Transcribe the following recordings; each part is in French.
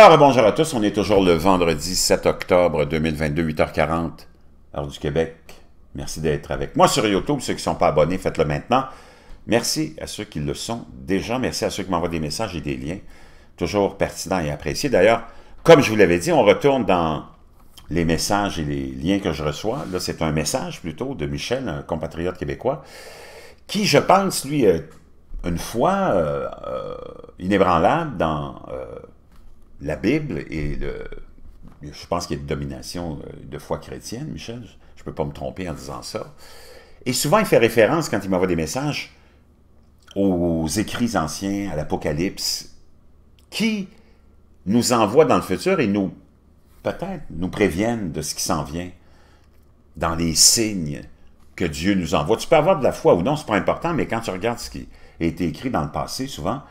Alors, bonjour à tous. On est toujours le vendredi 7 octobre 2022, 8h40, heure du Québec. Merci d'être avec moi sur YouTube. Ceux qui ne sont pas abonnés, faites-le maintenant. Merci à ceux qui le sont déjà. Merci à ceux qui m'envoient des messages et des liens. Toujours pertinent et apprécié. D'ailleurs, comme je vous l'avais dit, on retourne dans les messages et les liens que je reçois. Là, c'est un message plutôt de Michel, un compatriote québécois, qui, je pense, lui, euh, une fois, euh, euh, inébranlable dans la Bible et le. Je pense qu'il y a une domination euh, de foi chrétienne, Michel. Je ne peux pas me tromper en disant ça. Et souvent, il fait référence, quand il m'envoie des messages, aux écrits anciens, à l'Apocalypse, qui nous envoient dans le futur et nous, peut-être, nous préviennent de ce qui s'en vient dans les signes que Dieu nous envoie. Tu peux avoir de la foi ou non, c'est pas important, mais quand tu regardes ce qui a été écrit dans le passé, souvent,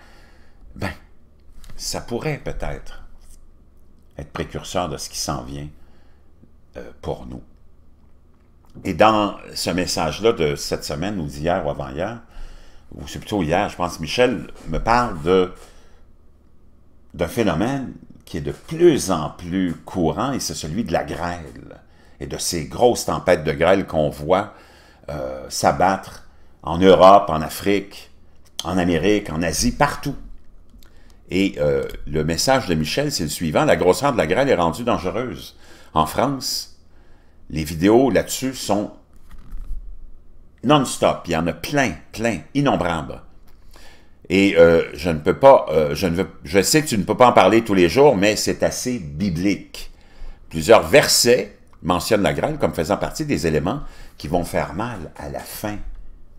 ben, ça pourrait peut-être être précurseur de ce qui s'en vient euh, pour nous. Et dans ce message-là de cette semaine ou d'hier ou avant-hier, ou c'est plutôt hier, je pense, Michel me parle de d'un phénomène qui est de plus en plus courant, et c'est celui de la grêle, et de ces grosses tempêtes de grêle qu'on voit euh, s'abattre en Europe, en Afrique, en Amérique, en Asie, partout. Et euh, le message de Michel, c'est le suivant, la grosseur de la grêle est rendue dangereuse. En France, les vidéos là-dessus sont non-stop. Il y en a plein, plein, innombrables. Et euh, je ne peux pas, euh, je, ne je sais que tu ne peux pas en parler tous les jours, mais c'est assez biblique. Plusieurs versets mentionnent la grêle comme faisant partie des éléments qui vont faire mal à la fin,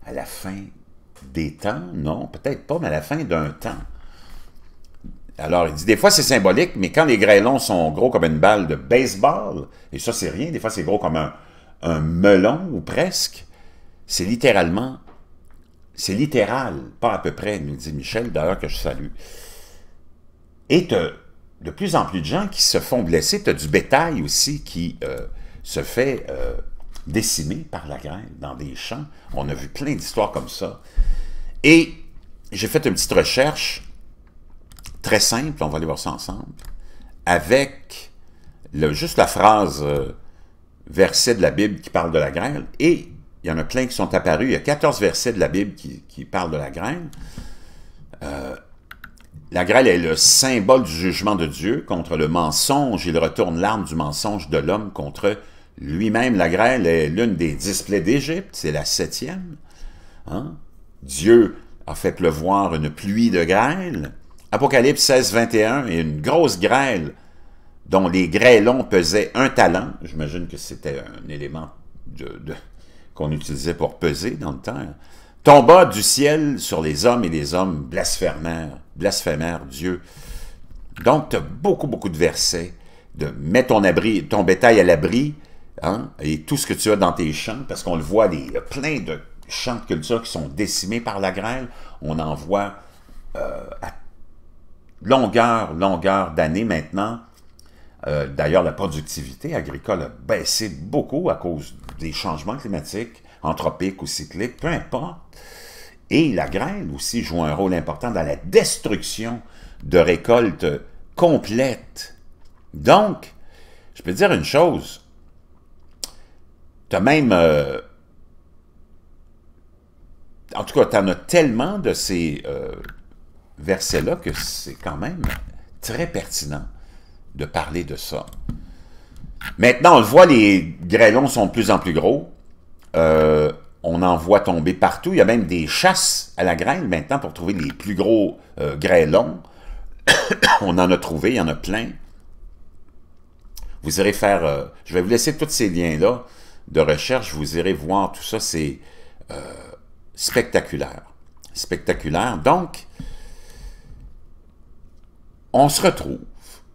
à la fin des temps, non, peut-être pas, mais à la fin d'un temps. Alors, il dit, des fois, c'est symbolique, mais quand les grêlons sont gros comme une balle de baseball, et ça, c'est rien, des fois, c'est gros comme un, melon, ou presque, c'est littéralement, c'est littéral, pas à peu près, me dit Michel, d'ailleurs, que je salue. Et de plus en plus de gens qui se font blesser, tu as du bétail aussi qui euh, se fait euh, décimer par la grêle dans des champs. On a vu plein d'histoires comme ça. Et j'ai fait une petite recherche très simple, on va aller voir ça ensemble, avec juste la phrase euh, verset de la Bible qui parle de la grêle, et il y en a plein qui sont apparus, il y a 14 versets de la Bible qui, parlent de la grêle. Euh, la grêle est le symbole du jugement de Dieu contre le mensonge, il retourne l'arme du mensonge de l'homme contre lui-même. La grêle est l'une des displays d'Égypte, c'est la septième. Hein? Dieu a fait pleuvoir une pluie de grêle, Apocalypse 16, 21, et une grosse grêle dont les grêlons pesaient un talent. J'imagine que c'était un élément de, qu'on utilisait pour peser dans le temps. Tomba du ciel sur les hommes et les hommes blasphémèrent, blasphémèrent Dieu. Donc, tu as beaucoup, beaucoup de versets de mets ton, abri, ton bétail à l'abri hein, et tout ce que tu as dans tes champs, parce qu'on le voit, il y a plein de champs de culture qui sont décimés par la grêle. On en voit euh, à longueur, longueur d'années maintenant. Euh, d'ailleurs, la productivité agricole a baissé beaucoup à cause des changements climatiques, anthropiques ou cycliques, peu importe. Et la grêle aussi joue un rôle important dans la destruction de récoltes complètes. Donc, je peux dire une chose. Tu as même... Euh, en tout cas, tu en as tellement de ces euh, verset-là que c'est quand même très pertinent de parler de ça. Maintenant, on le voit, les grêlons sont de plus en plus gros. Euh, on en voit tomber partout. Il y a même des chasses à la graine maintenant pour trouver les plus gros euh, grêlons. on en a trouvé, il y en a plein. Vous irez faire... Euh, je vais vous laisser tous ces liens-là de recherche. Vous irez voir tout ça. C'est spectaculaire. Spectaculaire. Donc, on se retrouve.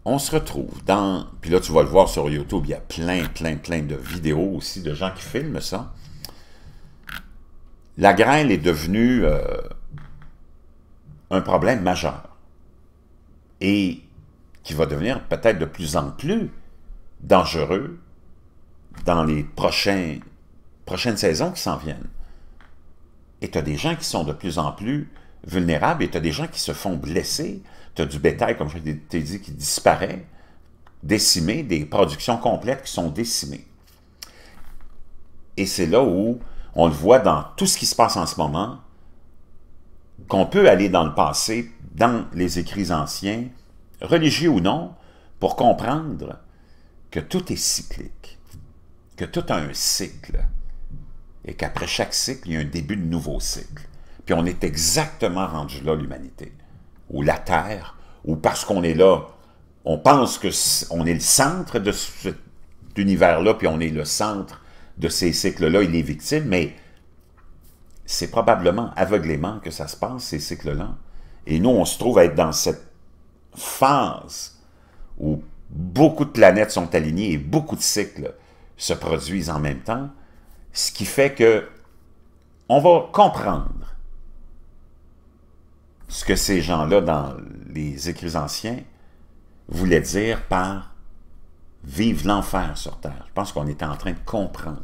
On se retrouve dans... Puis là, tu vas le voir sur YouTube, il y a plein, plein, plein de vidéos aussi de gens qui filment ça. La grêle est devenue euh, un problème majeur et qui va devenir peut-être de plus en plus dangereux dans les prochaines saisons qui s'en viennent. Et tu as des gens qui sont de plus en plus vulnérables et tu as des gens qui se font blesser tu as du bétail, comme je t'ai dit, qui disparaît, décimé, des productions complètes qui sont décimées. Et c'est là où on le voit dans tout ce qui se passe en ce moment, qu'on peut aller dans le passé, dans les écrits anciens, religieux ou non, pour comprendre que tout est cyclique, que tout a un cycle, et qu'après chaque cycle, il y a un début de nouveau cycle. Puis on est exactement rendu là, l'humanité ou la Terre, ou parce qu'on est là, on pense qu'on est le centre de cet univers-là, puis on est le centre de ces cycles-là, il est victime, mais c'est probablement aveuglément que ça se passe, ces cycles-là. Et nous, on se trouve à être dans cette phase où beaucoup de planètes sont alignées et beaucoup de cycles se produisent en même temps, ce qui fait que on va comprendre ce que ces gens-là, dans les écrits anciens, voulaient dire par « vive l'enfer sur terre ». Je pense qu'on était en train de comprendre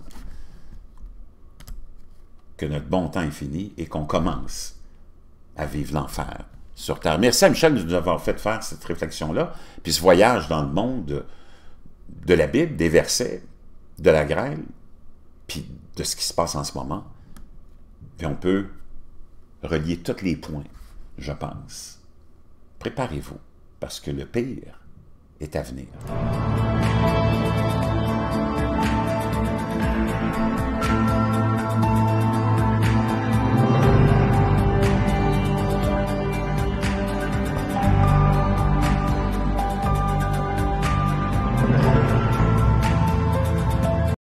que notre bon temps est fini et qu'on commence à vivre l'enfer sur terre. Merci à Michel de nous avoir fait faire cette réflexion-là, puis ce voyage dans le monde de la Bible, des versets, de la grêle, puis de ce qui se passe en ce moment. et on peut relier tous les points je pense. Préparez-vous, parce que le pire est à venir.